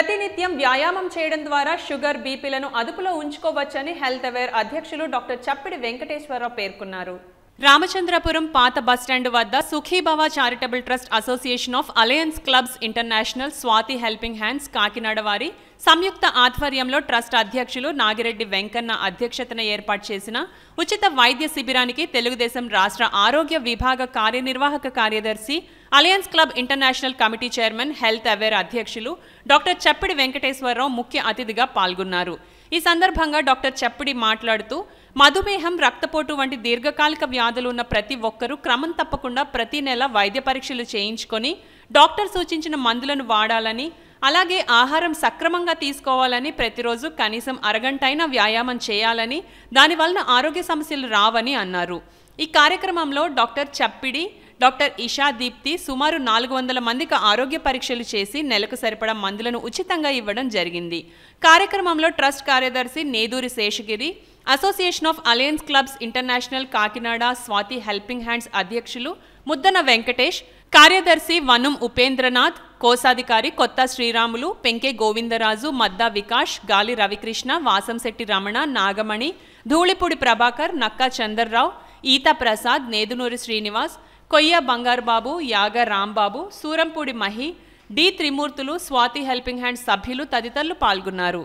ప్రతినిత్యం వ్యాయామం చేయడం ద్వారా షుగర్ బీపీలను అదుపులో ఉంచుకోవచ్చని హెల్త్ అవేర్ అధ్యక్షులు డాక్టర్ చప్పిడి వెంకటేశ్వరరావు పేర్కొన్నారు రామచంద్రపురం పాత బస్టాండ్ వద్ద Sukhibhava charitable trust association of alliance clubs international Swathi helping hands Kakinada వారి సంయుక్త ఆధ్వర్యంలో ట్రస్ట్ అధ్యక్షులు నాగిరెడ్డి వెంకన్న అధ్యక్షతన ఏర్పాటు చేసిన ఉచిత వైద్య శిబిరానికి తెలుగుదేశం రాష్ట్ర ఆరోగ్య విభాగ కార్యనిర్వాహక కార్యదర్శి alliance club international committee chairman health aware అధ్యక్షులు డాక్టర్ చప్పిడి వెంకటేశ్వరరావు ముఖ్య అతిథిగా పాల్గొన్నారు ఈ సందర్భంగా డాక్టర్ చప్పిడి మాట్లాడుతూ మధుమేహం రక్తపోటు వంటి దీర్ఘకాలిక వ్యాధులు ఉన్న ప్రతి ఒక్కరూ క్రమం తప్పకుండా ప్రతి నెల వైద్య పరీక్షలు చేయించుకొని డాక్టర్ సూచించిన మందులను వాడాలని అలాగే ఆహారం సక్రమంగా తీసుకోవాలని ప్రతిరోజు కనీసం అరగంటైనా వ్యాయామం చేయాలని దానివలన ఆరోగ్య సమస్యలు రావని అన్నారు ఈ కార్యక్రమంలో డాక్టర్ చప్పిడి డాక్టర్ ఇషా దీప్తి సుమారు నాలుగు వందల మందికి ఆరోగ్య పరీక్షలు చేసి నెలకు సరిపడా మందులను ఉచితంగా ఇవ్వడం జరిగింది కార్యక్రమంలో ట్రస్ట్ కార్యదర్శి Neduri Seshagiri association of alliance clubs international Kakinada Swathi helping hands అధ్యక్షులు ముద్దన వెంకటేష్ కార్యదర్శి వనం ఉపేంద్రనాథ్ కోశాధికారి కొత్త శ్రీరాములు పెంకే గోవిందరాజు మద్దా వికాష్ గాలి రవికృష్ణ వాసంశెట్టి రమణ నాగమణి ధూళిపూడి ప్రభాకర్ నక్కా చందర్రావు ఈత Prasad Nedunuri Srinivas Koyya Bangarubabu Yaga Rambabu Surampudi Mahi D Trimurthulu Swathi helping hand సభ్యులు తదితరులు పాల్గొన్నారు